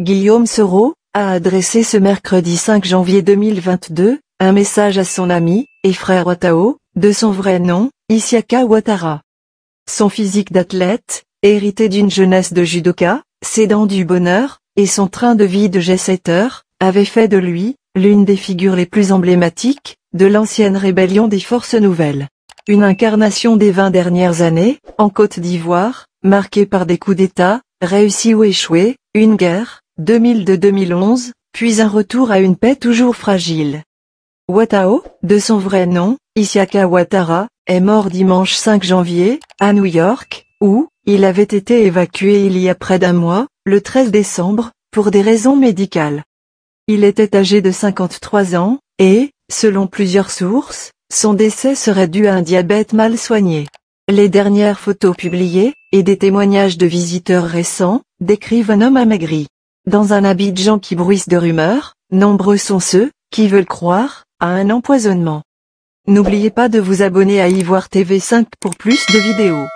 Guillaume Soro, a adressé ce mercredi 5 janvier 2022, un message à son ami, et frère Watao, de son vrai nom, Isiaka Watara. Son physique d'athlète, hérité d'une jeunesse de judoka, s'aidant du bonheur, et son train de vie de G7 avait fait de lui, l'une des figures les plus emblématiques, de l'ancienne rébellion des forces nouvelles. Une incarnation des 20 dernières années, en Côte d'Ivoire, marquée par des coups d'État, réussis ou échoués, une guerre, 2002-2011, puis un retour à une paix toujours fragile. Watao, de son vrai nom, Isiaka Watara, est mort dimanche 5 janvier, à New York, où, il avait été évacué il y a près d'un mois, le 13 décembre, pour des raisons médicales. Il était âgé de 53 ans, et, selon plusieurs sources, son décès serait dû à un diabète mal soigné. Les dernières photos publiées, et des témoignages de visiteurs récents, décrivent un homme amaigri. Dans un habit de gens qui bruissent de rumeurs, nombreux sont ceux qui veulent croire à un empoisonnement. N'oubliez pas de vous abonner à Ivoire TV5 pour plus de vidéos.